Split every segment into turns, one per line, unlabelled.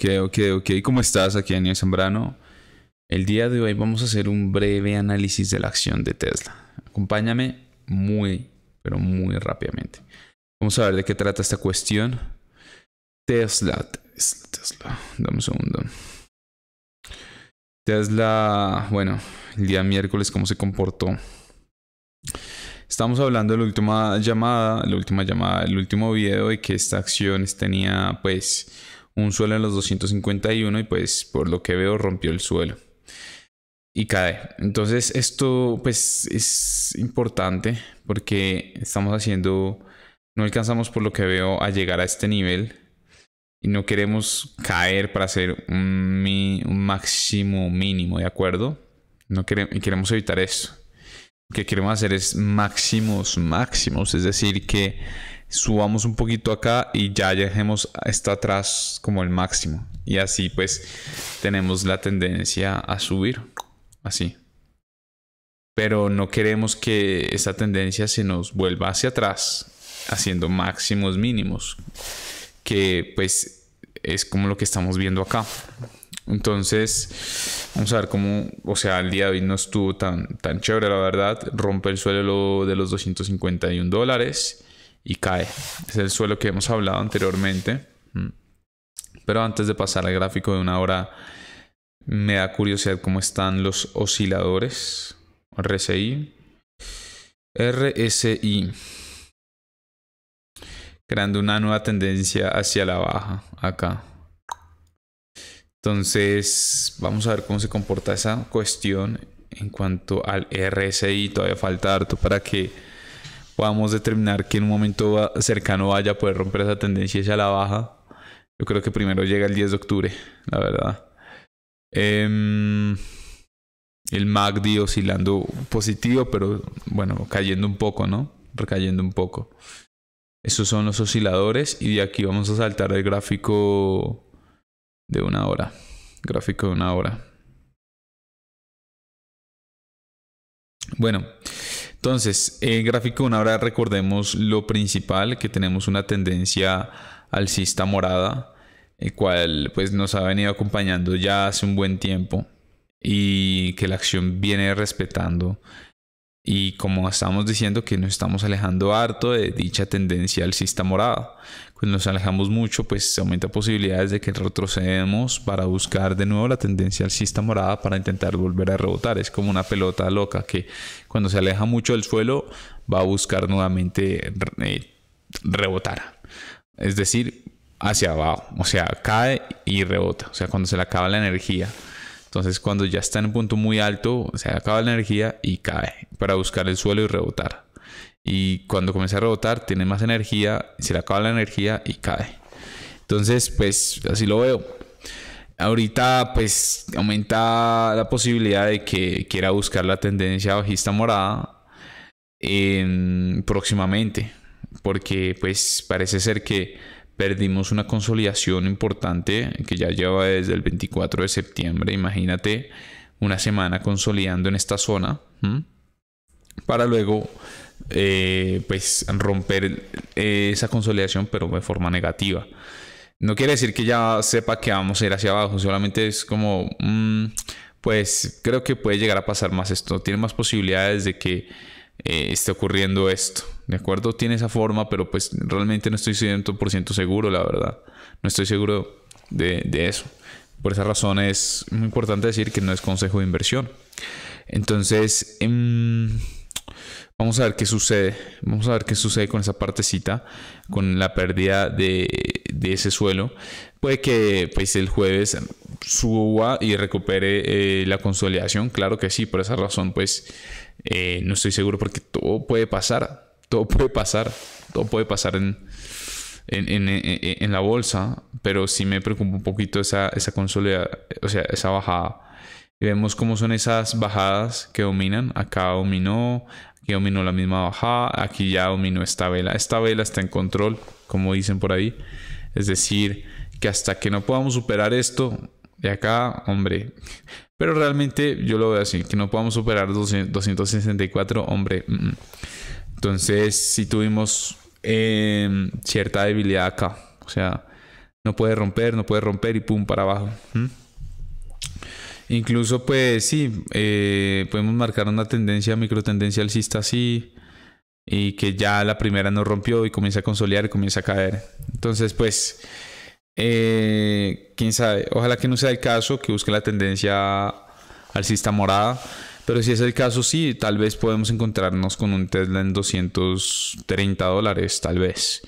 Ok, ok, ok. ¿Cómo estás? Aquí Daniel Sembrano. El día de hoy vamos a hacer un breve análisis de la acción de Tesla. Acompáñame muy, pero muy rápidamente. Vamos a ver de qué trata esta cuestión. Tesla, Tesla, Tesla. Dame un segundo. Tesla, bueno, el día miércoles, ¿cómo se comportó? Estamos hablando de la última llamada, la última llamada, el último video de que esta acción tenía, pues, un suelo en los 251 y pues por lo que veo rompió el suelo y cae. Entonces esto pues es importante porque estamos haciendo, no alcanzamos por lo que veo a llegar a este nivel y no queremos caer para hacer un, máximo mínimo, ¿de acuerdo? No queremos, y queremos evitar eso, Lo que queremos hacer es máximos máximos, es decir que subamos un poquito acá y ya dejemos hasta atrás como el máximo. Y así pues tenemos la tendencia a subir, así. Pero no queremos que esa tendencia se nos vuelva hacia atrás, haciendo máximos mínimos, que pues es como lo que estamos viendo acá. Entonces, vamos a ver cómo, o sea, el día de hoy no estuvo tan, tan chévere, la verdad. Rompe el suelo de los 251 dólares y cae. Es el suelo que hemos hablado anteriormente. Mm. Pero antes de pasar al gráfico de una hora, me da curiosidad cómo están los osciladores. RSI. RSI. Creando una nueva tendencia hacia la baja acá. Entonces, vamos a ver cómo se comporta esa cuestión en cuanto al RSI. Todavía falta harto para que podamos determinar que en un momento cercano vaya a poder romper esa tendencia hacia la baja. Yo creo que primero llega el 10 de octubre, la verdad. Eh, el MACD oscilando positivo, pero bueno, cayendo un poco, ¿no? Recayendo un poco. Esos son los osciladores y de aquí vamos a saltar el gráfico de una hora. Gráfico de una hora. Bueno, entonces, en gráfico una ahora recordemos lo principal, que tenemos una tendencia alcista morada, el cual pues nos ha venido acompañando ya hace un buen tiempo y que la acción viene respetando y como estamos diciendo que nos estamos alejando harto de dicha tendencia alcista morada, cuando pues nos alejamos mucho, pues aumenta posibilidades de que retrocedemos para buscar de nuevo la tendencia alcista morada para intentar volver a rebotar. Es como una pelota loca que cuando se aleja mucho del suelo va a buscar nuevamente eh, rebotar. Es decir, hacia abajo, o sea, cae y rebota, o sea, cuando se le acaba la energía. Entonces, cuando ya está en un punto muy alto, se acaba la energía y cae para buscar el suelo y rebotar. Y cuando comienza a rebotar, tiene más energía, se le acaba la energía y cae. Entonces, pues así lo veo. Ahorita, pues aumenta la posibilidad de que quiera buscar la tendencia bajista morada em, próximamente, porque pues parece ser que perdimos una consolidación importante que ya lleva desde el 24 de septiembre, imagínate una semana consolidando en esta zona, para luego eh, pues romper eh, esa consolidación pero de forma negativa. No quiere decir que ya sepa que vamos a ir hacia abajo, solamente es como, mm, pues creo que puede llegar a pasar más esto, tiene más posibilidades de que eh, esté ocurriendo esto. ¿De acuerdo? Tiene esa forma, pero pues realmente no estoy 100% seguro, la verdad. No estoy seguro de, eso. Por esa razón es muy importante decir que no es consejo de inversión. Entonces, em, vamos a ver qué sucede. Vamos a ver qué sucede con esa partecita, con la pérdida de, de ese suelo. Puede que pues, el jueves suba y recupere eh, la consolidación, claro que sí, por esa razón pues eh, no estoy seguro porque todo puede pasar, todo puede pasar, todo puede pasar en, la bolsa, pero sí me preocupa un poquito esa, esa consolidación, o sea, esa bajada. Y vemos cómo son esas bajadas que dominan. Acá dominó, aquí dominó la misma bajada, aquí ya dominó esta vela. Esta vela está en control, como dicen por ahí. Es decir, que hasta que no podamos superar esto, de acá, hombre. Pero realmente yo lo veo así, que no podamos superar 264, hombre. Entonces, si tuvimos em, cierta debilidad acá. O sea, no puede romper, no puede romper y pum, para abajo. ¿Mm? Incluso, pues sí, eh, podemos marcar una tendencia, tendencia alcista así, y que ya la primera no rompió y comienza a consolidar y comienza a caer. Entonces, pues eh, quién sabe, ojalá que no sea el caso, que busque la tendencia alcista morada. Pero si es el caso, sí, tal vez podemos encontrarnos con un Tesla en 230 dólares, tal vez.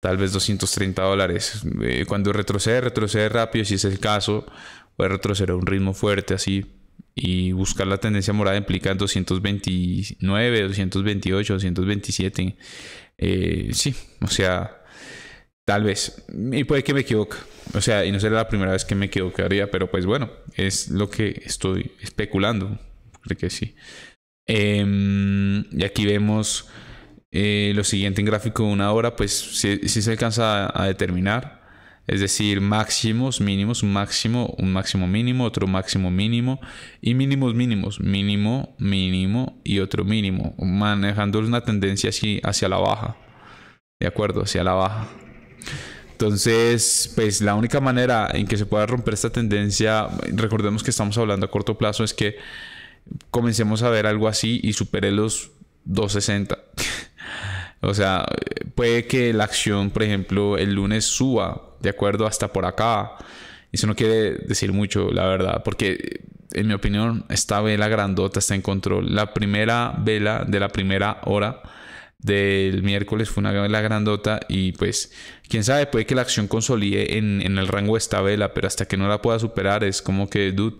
Tal vez 230 dólares. Eh, cuando retrocede, retrocede rápido, si es el caso, puede retroceder a un ritmo fuerte así. Y buscar la tendencia morada implica 229, 228, 227. sí, o sea, Tal vez. Y puede que me equivoque. O sea, y no será la primera vez que me equivocaría, pero pues bueno, es lo que estoy especulando. Creo que sí. Em, y aquí vemos eh, lo siguiente en gráfico de una hora, pues si, se alcanza a, determinar. Es decir, máximos, mínimos, máximo, un máximo mínimo, otro máximo mínimo y mínimos mínimos, mínimo, mínimo y otro mínimo, manejando una tendencia así hacia la baja. De acuerdo, hacia la baja. Entonces, pues la única manera en que se pueda romper esta tendencia, recordemos que estamos hablando a corto plazo, es que comencemos a ver algo así y supere los 260. o sea, puede que la acción, por ejemplo, el lunes suba, de acuerdo, hasta por acá. Eso no quiere decir mucho, la verdad, porque en mi opinión, esta vela grandota está en control. La primera vela de la primera hora del miércoles fue una vela grandota y pues quién sabe, puede que la acción consolide en, el rango de esta vela, pero hasta que no la pueda superar es como que, dude,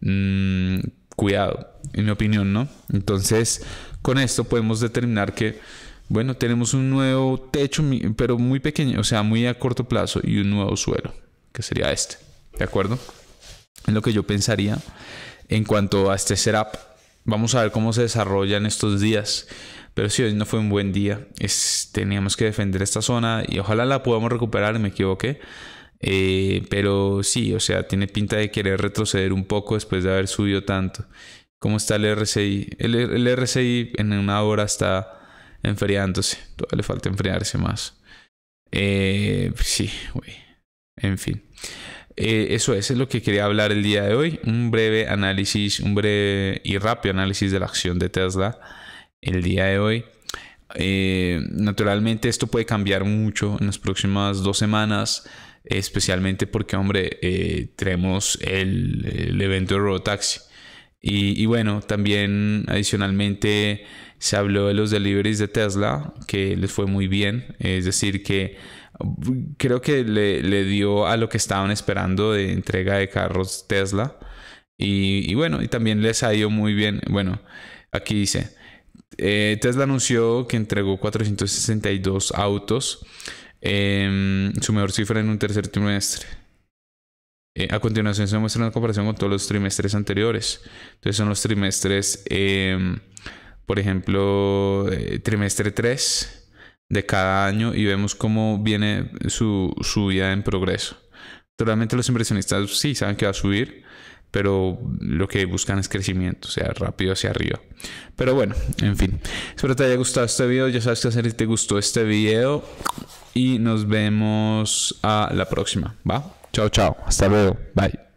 mm, cuidado, en mi opinión, ¿no? Entonces, con esto podemos determinar que, bueno, tenemos un nuevo techo, pero muy pequeño, o sea, muy a corto plazo y un nuevo suelo, que sería este, ¿de acuerdo? en lo que yo pensaría en cuanto a este setup. Vamos a ver cómo se desarrolla en estos días. Pero sí, hoy no fue un buen día. teníamos que defender esta zona y ojalá la podamos recuperar, me equivoqué. Eh, pero sí, o sea, tiene pinta de querer retroceder un poco después de haber subido tanto. ¿Cómo está el RSI? El, RCI RSI en una hora está enfriándose. Todavía le falta enfriarse más. Eh, sí, güey. En fin. Eh, eso, es, es lo que quería hablar el día de hoy. Un breve análisis, un breve y rápido análisis de la acción de Tesla el día de hoy. Eh, naturalmente esto puede cambiar mucho en las próximas dos semanas, especialmente porque, hombre, eh, tenemos el, evento de Robotaxi. Y, y bueno, también adicionalmente se habló de los deliveries de Tesla, que les fue muy bien, es decir, que creo que le, dio a lo que estaban esperando de entrega de carros Tesla. Y, y bueno, y también les ha ido muy bien, bueno, aquí dice, eh, Tesla anunció que entregó 462 autos, em, su mejor cifra en un tercer trimestre. Eh, a continuación se muestra una comparación con todos los trimestres anteriores. Entonces son los trimestres, em, por ejemplo, eh, trimestre 3 de cada año y vemos cómo viene su subida en progreso. Naturalmente los inversionistas sí saben que va a subir, pero lo que buscan es crecimiento, o sea, rápido hacia arriba. Pero bueno, en fin. Espero te haya gustado este video, ya sabes qué hacer si te gustó este video y nos vemos a la próxima, ¿va? Chao, chao, hasta luego, bye.